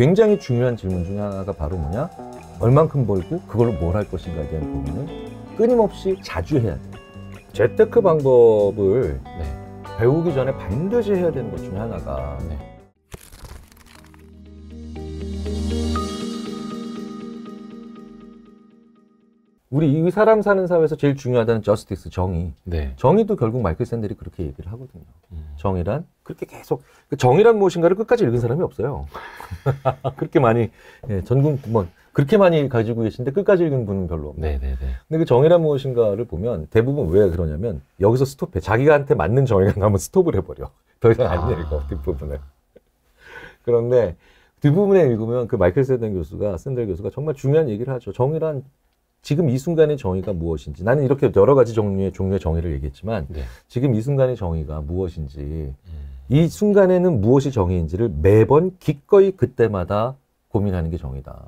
굉장히 중요한 질문 중에 하나가 바로 뭐냐? 얼만큼 벌고 그걸로 뭘 할 것인가에 대한 고민은 끊임없이 자주 해야 돼요. 재테크 방법을 네. 배우기 전에 반드시 해야 되는 것 중에 하나가 네. 우리 이 사람 사는 사회에서 제일 중요하다는 저스티스 정의. 네. 정의도 결국 마이클 샌들이 그렇게 얘기를 하거든요. 음. 정의란 그렇게 계속 그 정의란 무엇인가를 끝까지 읽은 사람이 없어요. 그렇게 많이 예, 전국 뭐 그렇게 많이 가지고 계신데 끝까지 읽은 분은 별로 없네. 네네 근데 그 정의란 무엇인가를 보면 대부분 왜 그러냐면 여기서 스톱해. 자기한테 맞는 정의가 나면 스톱을 해버려. 더 이상 안 읽어 아. 뒷부분을. 그런데 뒷부분에 읽으면 그 마이클 샌델 교수가 샌델 교수가 정말 중요한 얘기를 하죠. 정의란 지금 이 순간의 정의가 무엇인지 나는 이렇게 여러 가지 종류의 종류의 정의를 얘기했지만 네. 지금 이 순간의 정의가 무엇인지 음. 이 순간에는 무엇이 정의인지를 매번 기꺼이 그때마다 고민하는 게 정의다.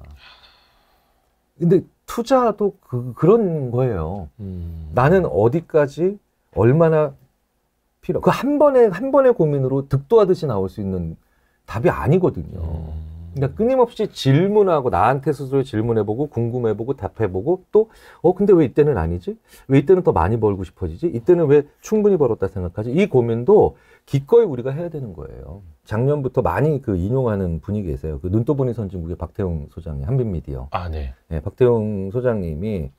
근데 투자도 그, 그런 거예요. 음. 나는 어디까지 얼마나 필요 그 한 번에 한 번의 고민으로 득도하듯이 나올 수 있는 답이 아니거든요. 음. 그러니까 끊임없이 질문하고 나한테 스스로 질문해보고 궁금해보고 답해보고 또 어 근데 왜 이때는 아니지? 왜 이때는 더 많이 벌고 싶어지지? 이때는 왜 충분히 벌었다 생각하지? 이 고민도 기꺼이 우리가 해야 되는 거예요. 작년부터 많이 그 인용하는 분이 계세요. 그 눈떠보니 선진국의 박태웅 소장님 한빛미디어. 아 네. 네 박태웅 소장님이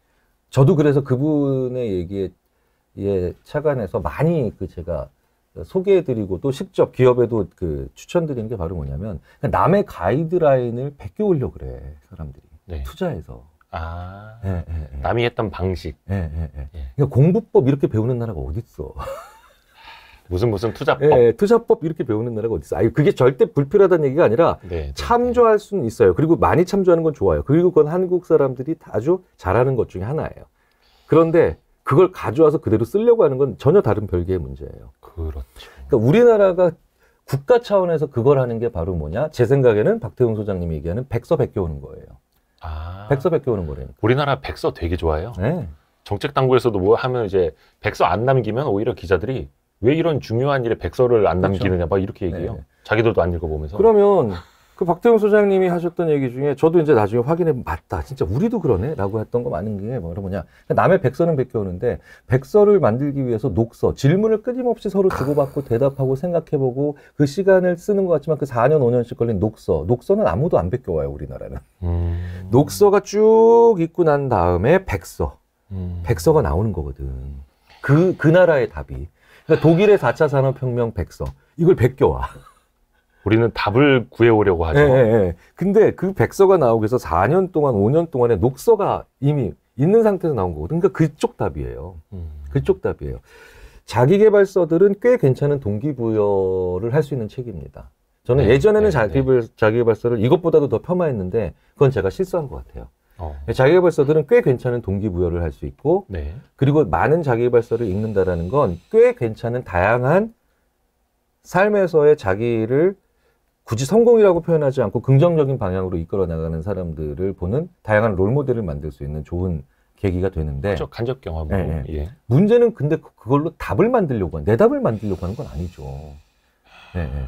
저도 그래서 그분의 얘기에 차관해서 많이 그 제가 소개해드리고 또 직접 기업에도 그 추천드리는 게 바로 뭐냐면 남의 가이드라인을 베껴오려 그래 사람들이 네. 투자해서. 아, 예, 예, 예. 남이 했던 방식. 예, 예, 예. 예. 그러니까 공부법 이렇게 배우는 나라가 어디 있어? 무슨 무슨 투자법. 예, 예, 투자법 이렇게 배우는 나라가 어디 있어? 아니 그게 절대 불필요하다는 얘기가 아니라 네, 네, 네, 참조할 수는 있어요. 그리고 많이 참조하는 건 좋아요. 그리고 그건 한국 사람들이 아주 잘하는 것 중에 하나예요. 그런데 그걸 가져와서 그대로 쓰려고 하는 건 전혀 다른 별개의 문제예요. 그렇죠. 그러니까 우리나라가 국가 차원에서 그걸 하는 게 바로 뭐냐? 제 생각에는 박태웅 소장님이 얘기하는 백서 백교오는 거예요. 아, 백서 백겨오는 거래요. 우리나라 백서 되게 좋아해요. 네. 정책 당국에서도 뭐 하면 이제 백서 안 남기면 오히려 기자들이 왜 이런 중요한 일에 백서를 안 그렇죠. 남기느냐 막 이렇게 네. 얘기해요. 네. 자기들도 안 읽어보면서. 그러면 그 박대웅 소장님이 하셨던 얘기 중에 저도 이제 나중에 확인해 맞다 진짜 우리도 그러네라고 했던 거 많은 게 뭐냐 그러니까 남의 백서는 베껴오는데 백서를 만들기 위해서 녹서 질문을 끊임없이 서로 주고받고 대답하고 생각해보고 그 시간을 쓰는 것 같지만 그 4년 5년씩 걸린 녹서 녹서는 아무도 안 베껴와요 우리나라는 음... 녹서가 쭉 있고 난 다음에 백서 음... 백서가 나오는 거거든 그그 그 나라의 답이 그러니까 독일의 4차 산업혁명 백서 이걸 베껴와 우리는 답을 구해오려고 하죠. 예, 예, 예. 근데 그 백서가 나오기 위해서 4년 동안, 5년 동안의 녹서가 이미 있는 상태에서 나온 거거든요. 그러니까 그쪽 답이에요. 음. 그쪽 답이에요. 자기개발서들은 꽤 괜찮은 동기부여를 할 수 있는 책입니다. 저는 네, 예전에는 네, 자기개발, 네. 자기개발서를 이것보다도 더 폄하했는데 그건 제가 실수한 것 같아요. 어. 네, 자기개발서들은 꽤 괜찮은 동기부여를 할 수 있고 네. 그리고 많은 자기개발서를 읽는다라는 건 꽤 괜찮은 다양한 삶에서의 자기를 굳이 성공이라고 표현하지 않고 긍정적인 방향으로 이끌어 나가는 사람들을 보는 다양한 롤 모델을 만들 수 있는 좋은 계기가 되는데 그렇죠. 간접 경험으로 네, 예. 문제는 근데 그, 그걸로 답을 만들려고 내 답을 만들려고 하는 건 아니죠. 네, 네.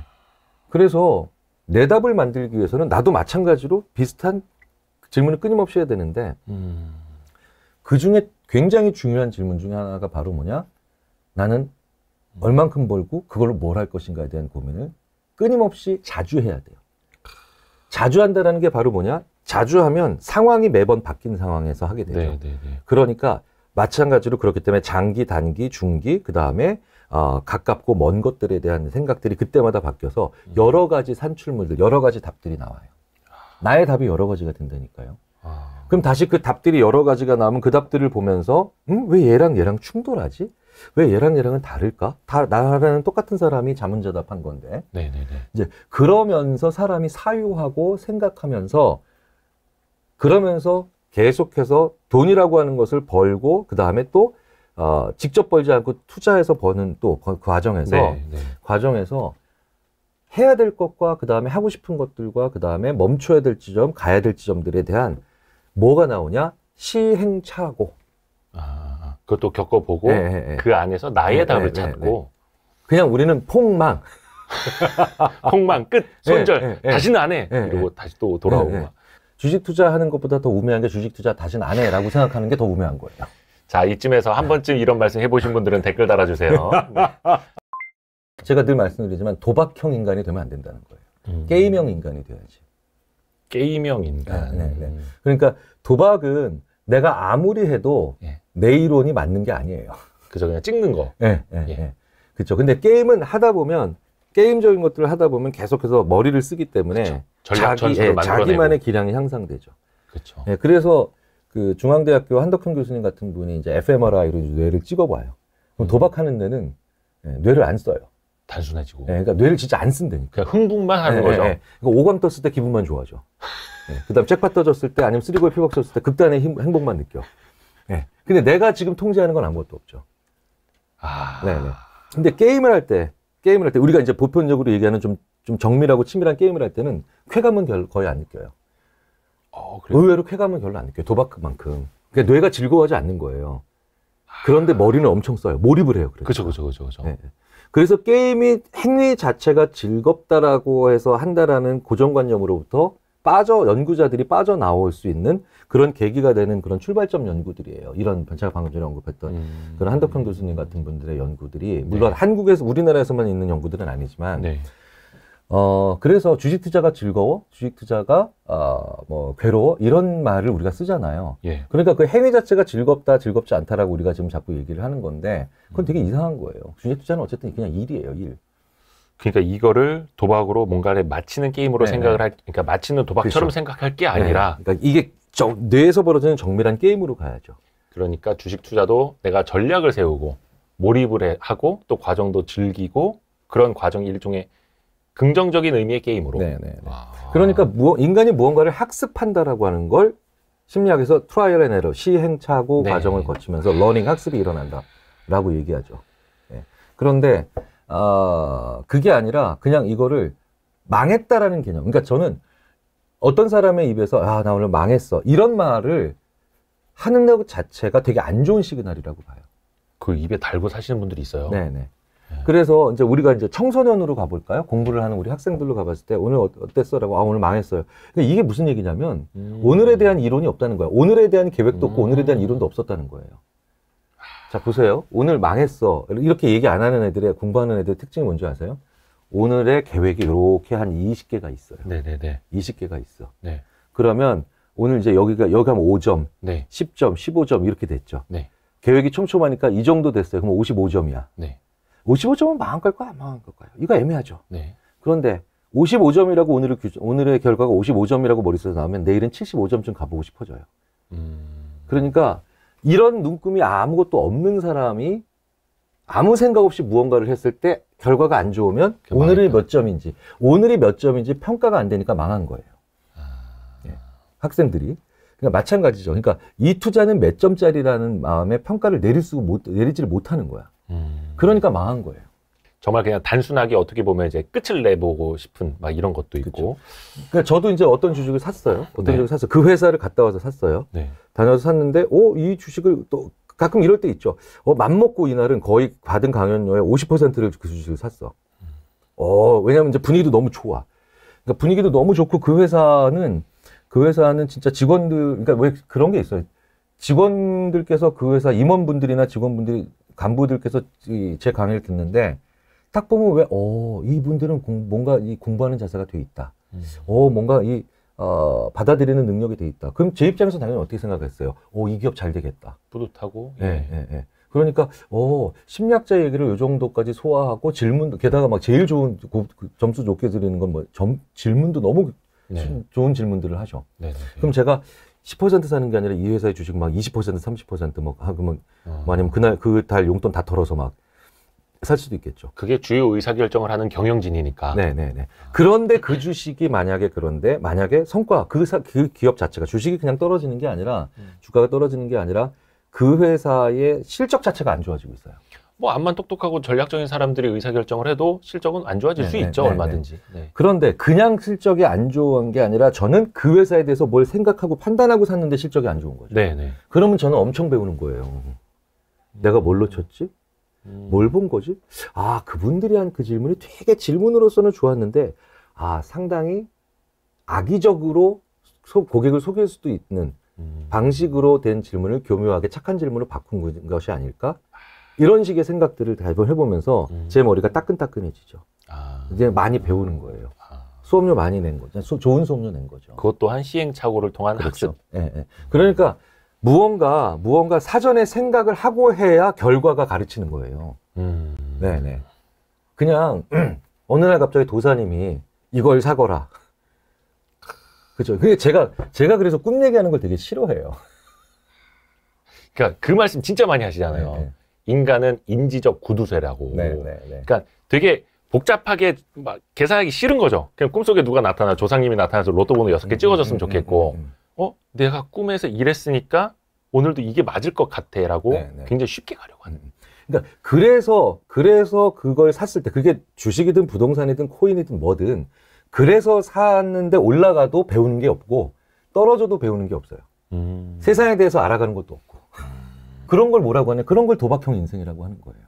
그래서 내 답을 만들기 위해서는 나도 마찬가지로 비슷한 질문을 끊임없이 해야 되는데 음. 그 중에 굉장히 중요한 질문 중에 하나가 바로 뭐냐? 나는 얼만큼 벌고 그걸로 뭘 할 것인가에 대한 고민을 끊임없이 자주 해야 돼요. 자주 한다는게 바로 뭐냐? 자주 하면 상황이 매번 바뀐 상황에서 하게 되죠. 네, 네, 네. 그러니까 마찬가지로 그렇기 때문에 장기, 단기, 중기, 그 다음에 어, 가깝고 먼 것들에 대한 생각들이 그때마다 바뀌어서 여러 가지 산출물들, 여러 가지 답들이 나와요. 나의 답이 여러 가지가 된다니까요. 아... 그럼 다시 그 답들이 여러 가지가 나오면 그 답들을 보면서 음, 왜 얘랑 얘랑 충돌하지? 왜 얘랑 얘랑은 다를까? 다 나라는 똑같은 사람이 자문자답한 건데. 네네네. 이제 그러면서 사람이 사유하고 생각하면서 그러면서 계속해서 돈이라고 하는 것을 벌고 그 다음에 또 어, 직접 벌지 않고 투자해서 버는 또그 그 과정에서 네네. 네. 과정에서 해야 될 것과 그 다음에 하고 싶은 것들과 그 다음에 멈춰야 될 지점, 가야 될 지점들에 대한 뭐가 나오냐? 시행착오. 그것도 겪어보고 네, 네, 네, 그 안에서 나의 네, 답을 찾고 그냥 우리는 폭망 폭망 끝 손절 다시는 안해 이러고 다시 또 돌아오고 주식 투자하는 것보다 더 우매한 게 주식 투자 다시는 안 해라고 생각하는 게 더 우매한 거예요. 자 이쯤에서 한 번쯤 이런 말씀 해보신 분들은 댓글 달아주세요. 제가 늘 말씀드리지만 도박형 인간이 되면 안 된다는 거예요. 음. 게임형 인간이 돼야지. 게임형 인간. 아, 네, 네. 그러니까 도박은 내가 아무리 해도 예. 내 이론이 맞는 게 아니에요. 그죠 그냥 찍는 거. 예, 예, 예. 그렇죠. 근데 게임은 하다 보면 게임적인 것들을 하다 보면 계속해서 머리를 쓰기 때문에 전략 자기, 예, 자기만의 기량이 향상되죠. 그렇죠. 예, 그래서 그 중앙대학교 한덕훈 교수님 같은 분이 이제 fMRI로 뇌를 찍어봐요. 그럼 음. 도박하는 데는 예, 뇌를 안 써요. 단순해지고. 네, 그러니까 뇌를 진짜 안 쓴다니까. 그냥 흥분만 하는 네, 거죠. 네, 그러니까 오광 떴을 때 기분만 좋아져. 그다음 잭팟 떠졌을 때 아니면 쓰리고에 피박 쳤을 때 극단의 힘, 행복만 느껴. 네. 근데 내가 지금 통제하는 건 아무것도 없죠. 아. 네, 네. 근데 게임을 할 때, 게임을 할 때 우리가 이제 보편적으로 얘기하는 좀, 좀 정밀하고 치밀한 게임을 할 때는 쾌감은 별, 거의 안 느껴요. 어, 의외로 쾌감은 별로 안 느껴요. 도박만큼. 그러니까 뇌가 즐거워하지 않는 거예요. 그런데 머리는 엄청 써요. 몰입을 해요. 그렇죠, 그렇죠, 그렇죠. 그래서 게임이 행위 자체가 즐겁다라고 해서 한다라는 고정관념으로부터 빠져 연구자들이 빠져 나올 수 있는 그런 계기가 되는 그런 출발점 연구들이에요. 이런 제가 방금 전에 언급했던 음. 그런 한덕형 교수님 같은 분들의 연구들이 물론 네. 한국에서 우리나라에서만 있는 연구들은 아니지만. 네. 어, 그래서 주식 투자가 즐거워, 주식 투자가, 어, 뭐, 괴로워, 이런 말을 우리가 쓰잖아요. 예. 그러니까 그 행위 자체가 즐겁다, 즐겁지 않다라고 우리가 지금 자꾸 얘기를 하는 건데, 그건 되게 음. 이상한 거예요. 주식 투자는 어쨌든 그냥 일이에요, 일. 그러니까 이거를 도박으로 뭔가를 마치는 게임으로 네. 생각을 네. 할, 그러니까 마치는 도박처럼 그렇죠. 생각할 게 아니라. 네. 그러니까 이게 정, 뇌에서 벌어지는 정밀한 게임으로 가야죠. 그러니까 주식 투자도 내가 전략을 세우고, 몰입을 해, 하고, 또 과정도 즐기고, 그런 과정 일종의 긍정적인 의미의 게임으로. 네네. 네, 네. 아. 그러니까 무, 인간이 무언가를 학습한다라고 하는 걸 심리학에서 트라이얼 앤 에러, 시행착오 네. 과정을 거치면서 러닝 학습이 일어난다라고 얘기하죠. 네. 그런데 어, 그게 아니라 그냥 이거를 망했다라는 개념. 그러니까 저는 어떤 사람의 입에서 아, 나 오늘 망했어. 이런 말을 하는 것 자체가 되게 안 좋은 시그널이라고 봐요. 그 입에 달고 사시는 분들이 있어요. 네네. 네. 네. 그래서 이제 우리가 이제 청소년으로 가볼까요? 공부를 하는 우리 학생들로 가봤을 때 오늘 어땠어라고 아 오늘 망했어요. 근데 이게 무슨 얘기냐면 음. 오늘에 대한 이론이 없다는 거야. 오늘에 대한 계획도 없고 오늘에 대한 음. 이론도 없었다는 거예요. 자 보세요. 오늘 망했어 이렇게 얘기 안 하는 애들의 공부하는 애들의 특징이 뭔지 아세요? 오늘의 계획이 이렇게 한 20개가 있어요. 네네네. 20개가 있어. 네. 그러면 오늘 이제 여기가 여기 하면 5점, 네. 10점, 15점 이렇게 됐죠. 네. 계획이 촘촘하니까 이 정도 됐어요. 그럼 55점이야. 네. 55점은 망한 걸까요? 안 망한 걸까요? 이거 애매하죠. 네. 그런데 55점이라고 오늘의, 규, 오늘의 결과가 55점이라고 머릿속에 나오면 내일은 75점쯤 가보고 싶어져요. 음... 그러니까 이런 눈금이 아무것도 없는 사람이 아무 생각 없이 무언가를 했을 때 결과가 안 좋으면 오늘이 몇 점인지 오늘이 몇 점인지 평가가 안 되니까 망한 거예요. 아... 네. 학생들이 그러니까 마찬가지죠. 그러니까 이 투자는 몇 점짜리라는 마음에 평가를 내릴 수 못, 내리지를 못하는 거야. 음... 그러니까 망한 거예요. 정말 그냥 단순하게 어떻게 보면 이제 끝을 내보고 싶은 막 이런 것도 있고. 그러니까 저도 이제 어떤 주식을 샀어요. 어떤 네. 주식을 샀어요. 그 회사를 갔다 와서 샀어요. 네. 다녀서 샀는데, 오, 어, 이 주식을 또 가끔 이럴 때 있죠. 어, 맘먹고 이날은 거의 받은 강연료의 50%를 그 주식을 샀어. 어, 왜냐면 이제 분위기도 너무 좋아. 그러니까 분위기도 너무 좋고 그 회사는 그 회사는 진짜 직원들 그러니까 왜 그런 게 있어요. 직원들께서 그 회사 임원분들이나 직원분들이 간부들께서 제 강의를 듣는데 딱 보면 왜, 어, 이분들은 공, 뭔가 이 공부하는 자세가 돼 있다. 음. 어, 뭔가 이, 어, 받아들이는 능력이 돼 있다. 그럼 제 입장에서 당연히 어떻게 생각했어요? 어, 이 기업 잘 되겠다. 뿌듯하고. 예, 예, 예. 예. 그러니까, 어, 심리학자 얘기를 요 정도까지 소화하고 질문 게다가 막 제일 좋은, 고, 그 점수 좋게 드리는 건 뭐, 점, 질문도 너무 네. 좋은 질문들을 하죠. 네, 네, 네, 그럼 제가 10% 사는 게 아니라 이 회사의 주식 막20% 3 0 뭐, 하면 아. 뭐 아니면 그날 그 달 용돈 다 털어서 막 살 수도 있겠죠. 그게 주요 의사결정을 하는 경영진이니까. 네네네. 아. 네, 네. 그런데 그 주식이 만약에 그런데 만약에 성과 그, 사, 그 기업 자체가 주식이 그냥 떨어지는 게 아니라 음. 주가가 떨어지는 게 아니라 그 회사의 실적 자체가 안 좋아지고 있어요. 뭐 암만 똑똑하고 전략적인 사람들이 의사결정을 해도 실적은 안 좋아질 네네, 수 네, 네, 있죠 네네, 얼마든지 네. 네. 그런데 그냥 실적이 안 좋은 게 아니라 저는 그 회사에 대해서 뭘 생각하고 판단하고 샀는데 실적이 안 좋은 거죠 네네. 그러면 저는 엄청 배우는 거예요 내가 뭘로쳤지 음. 뭘본 거지 아 그분들이 한 그 질문이 되게 질문으로서는 좋았는데 아 상당히 악의적으로 소, 고객을 속일 수도 있는 음. 방식으로 된 질문을 교묘하게 착한 질문으로 바꾼 것이 아닐까 이런 식의 생각들을 대번 해보면서 음. 제 머리가 따끈따끈해지죠. 아. 이제 많이 배우는 거예요. 아. 수업료 많이 낸 거죠. 수, 좋은 수업료 낸 거죠. 그것 또한 시행착오를 통한 그렇죠. 학습. 예, 예. 그러니까 무언가 무언가 사전에 생각을 하고 해야 결과가 가르치는 거예요. 음. 네네. 네. 그냥 어느 날 갑자기 도사님이 이걸 사거라. 그죠. 그게 제가 제가 그래서 꿈 얘기하는 걸 되게 싫어해요. 그러니까 그 말씀 진짜 많이 하시잖아요. 네네. 네. 인간은 인지적 구두쇠라고. 네네네. 네, 네. 그러니까 되게 복잡하게 막 계산하기 싫은 거죠. 그냥 꿈속에 누가 나타나 조상님이 나타나서 로또 번호 여섯 개 음, 찍어줬으면 음, 좋겠고, 음, 어 내가 꿈에서 일했으니까 오늘도 이게 맞을 것 같아라고 네, 굉장히 쉽게 가려고 하는. 그러니까 그래서 그래서 그걸 샀을 때 그게 주식이든 부동산이든 코인이든 뭐든 그래서 샀는데 올라가도 배우는 게 없고 떨어져도 배우는 게 없어요. 음. 세상에 대해서 알아가는 것도 없고. 그런 걸 뭐라고 하냐? 그런 걸 도박형 인생이라고 하는 거예요.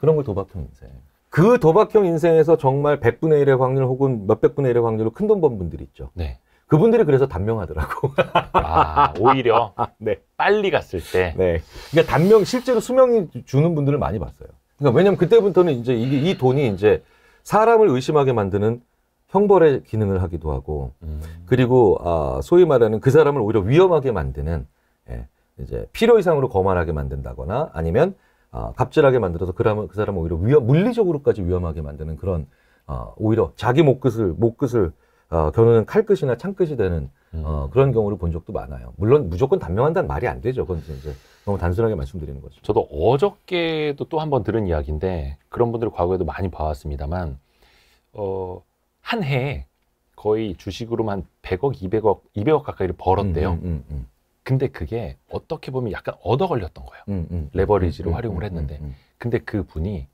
그런 걸 도박형 인생. 그 도박형 인생에서 정말 100분의 1의 확률 혹은 몇백분의 1의 확률로 큰 돈 번 분들 있죠. 네. 그분들이 그래서 단명하더라고. 아, 오히려 네. 빨리 갔을 때. 네. 그러니까 단명 실제로 수명이 주는 분들을 많이 봤어요. 그러니까 왜냐면 그때부터는 이제 이이 돈이 이제 사람을 의심하게 만드는 형벌의 기능을 하기도 하고, 음. 그리고 아, 소위 말하는 그 사람을 오히려 위험하게 만드는 이제 필요 이상으로 거만하게 만든다거나 아니면 어, 갑질하게 만들어서 그람, 그 사람을 오히려 위험, 물리적으로까지 위험하게 만드는 그런 어, 오히려 자기 목끝을 목끝을 어, 겨누는 칼끝이나 창끝이 되는 음. 어, 그런 경우를 본 적도 많아요. 물론 무조건 단명한다는 말이 안 되죠. 그건 이제 너무 단순하게 말씀드리는 거죠. 저도 어저께도 또 한 번 들은 이야기인데 그런 분들을 과거에도 많이 봐왔습니다만 어, 한 해에 거의 주식으로만 100억, 200억, 200억 가까이를 벌었대요. 음, 음, 음, 음. 근데 그게 어떻게 보면 약간 얻어 걸렸던 거예요. 음, 음, 레버리지로 음, 음, 활용을 음, 했는데. 근데 그 분이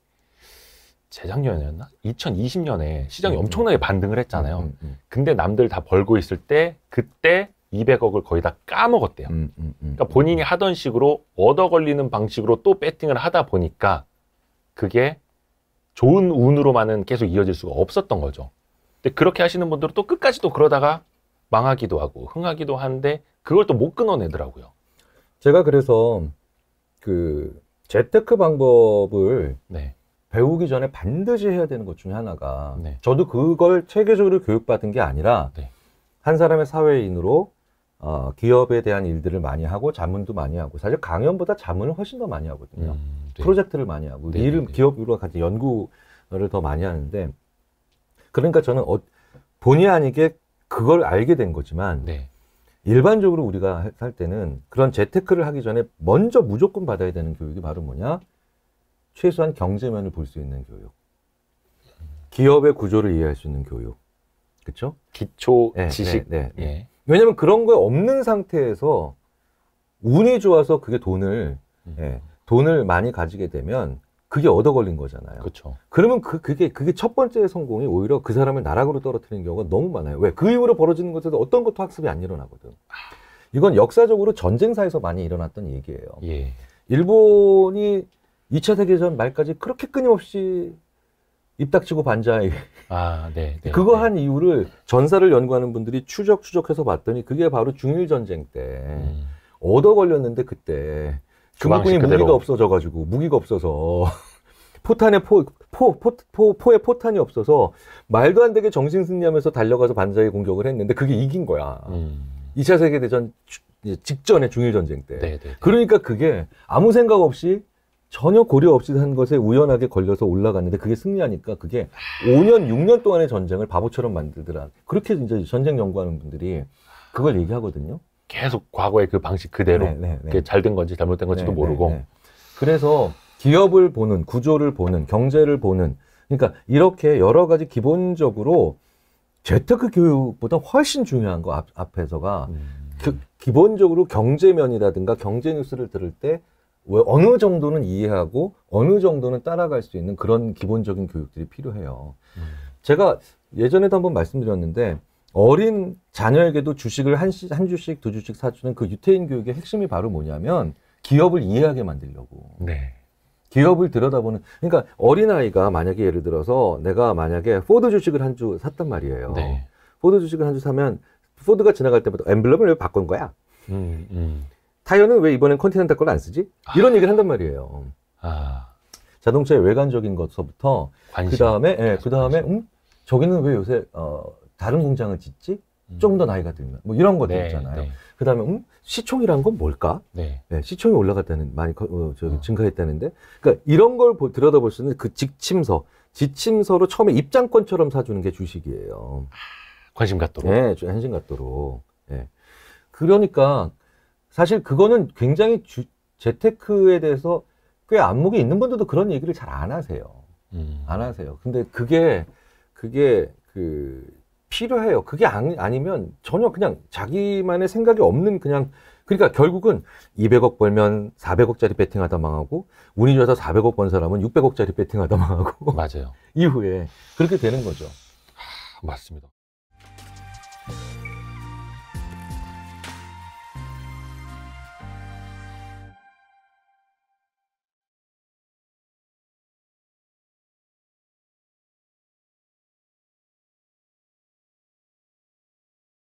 재작년이었나? 2020년에 시장이 엄청나게 반등을 했잖아요. 근데 남들 다 벌고 있을 때 그때 200억을 거의 다 까먹었대요. 그러니까 본인이 하던 식으로 얻어 걸리는 방식으로 또 배팅을 하다 보니까 그게 좋은 운으로만은 계속 이어질 수가 없었던 거죠. 근데 그렇게 하시는 분들은 또 끝까지 또 그러다가 망하기도 하고 흥하기도 하는데 그걸 또 못 끊어내더라고요. 제가 그래서 그 재테크 방법을 네. 배우기 전에 반드시 해야 되는 것 중에 하나가 네. 저도 그걸 체계적으로 교육받은 게 아니라 네. 한 사람의 사회인으로 어, 기업에 대한 일들을 많이 하고 자문도 많이 하고 사실 강연보다 자문을 훨씬 더 많이 하거든요. 음, 네. 프로젝트를 많이 하고 네, 일을 네, 네. 기업으로 같이 연구를 더 많이 하는데 그러니까 저는 어, 본의 아니게 그걸 알게 된 거지만 일반적으로 우리가 살 때는 그런 재테크를 하기 전에 먼저 무조건 받아야 되는 교육이 바로 뭐냐? 최소한 경제면을 볼 수 있는 교육. 기업의 구조를 이해할 수 있는 교육. 그쵸 기초 네, 네, 지식. 네, 네, 예. 왜냐면 그런 거에 없는 상태에서 운이 좋아서 그게 돈을 음. 예, 돈을 많이 가지게 되면 그게 얻어 걸린 거잖아요. 그렇죠. 그러면 그, 그게 그게 첫 번째 성공이 오히려 그 사람을 나락으로 떨어뜨리는 경우가 너무 많아요. 왜? 그 이후로 벌어지는 것에도 어떤 것도 학습이 안 일어나거든. 이건 역사적으로 전쟁사에서 많이 일어났던 얘기예요. 예. 일본이 2차 세계전 말까지 그렇게 끊임없이 입닥치고 반자에 아, 네, 네, 네. 그거 네. 한 이유를 전사를 연구하는 분들이 추적 추적해서 봤더니 그게 바로 중일 전쟁 때 음. 얻어 걸렸는데 그때 중국군이 그 무기가 없어져가지고 무기가 없어서 포탄에 포, 포, 포, 포, 포에 포탄이 없어서 말도 안 되게 정신승리하면서 달려가서 반사의 공격을 했는데 그게 이긴 거야. 음. 2차 세계대전 직전에 중일전쟁 때. 네네네. 네, 네. 그러니까 그게 아무 생각 없이 전혀 고려 없이 한 것에 우연하게 걸려서 올라갔는데 그게 승리하니까 그게 5년, 6년 동안의 전쟁을 바보처럼 만들더라. 그렇게 이제 전쟁 연구하는 분들이 그걸 얘기하거든요. 계속 과거의 그 방식 그대로 네, 네, 네. 잘된 건지 잘못된 건지도 모르고 그래서 기업을 보는 구조를 보는 경제를 보는 그러니까 이렇게 여러 가지 기본적으로 재테크 교육보다 훨씬 중요한 거 앞, 에서가 음. 그 기본적으로 경제면이라든가 경제 뉴스를 들을 때 왜 어느 정도는 이해하고 어느 정도는 따라갈 수 있는 그런 기본적인 교육들이 필요해요. 음. 제가 예전에도 한번 말씀드렸는데 어린 자녀에게도 주식을 한, 시, 한 주식, 두 주식 사주는 그 유태인 교육의 핵심이 바로 뭐냐면 기업을 이해하게 만들려고. 네. 기업을 들여다보는 그러니까 어린아이가 만약에 예를 들어서 내가 만약에 포드 주식을 한 주 샀단 말이에요. 네. 포드 주식을 한 주 사면 포드가 지나갈 때마다 엠블럼을 왜 바꾼 거야? 음, 음. 타이어는 왜 이번엔 컨티넨탈 걸 안 쓰지? 아. 이런 아. 얘기를 한단 말이에요. 아. 자동차의 외관적인 것서부터 그 다음에 예, 그 다음에 음 저기는 왜 요새 어 다른 공장을 짓지? 음. 조금 더 나이가 들면 뭐 이런 것들 네, 있잖아요. 네. 그다음에 음, 시총이란 건 뭘까? 네. 네 시총이 올라갔다는 많이 어, 저 어. 증가했다는데, 그러니까 이런 걸 보, 들여다볼 수 있는 그 직침서, 지침서로 처음에 입장권처럼 사주는 게 주식이에요. 관심 갖도록. 네, 관심 갖도록. 네. 그러니까 사실 그거는 굉장히 주, 재테크에 대해서 꽤 안목이 있는 분들도 그런 얘기를 잘 안 하세요. 음. 안 하세요. 근데 그게 그게 그 필요해요. 그게 아, 아니, 면 전혀 그냥 자기만의 생각이 없는 그냥 그러니까 결국은 200억 벌면 400억짜리 베팅하다 망하고 운이 좋아서 400억 번 사람은 600억짜리 베팅하다 망하고 맞아요. 이후에 그렇게 되는 거죠. 하, 맞습니다.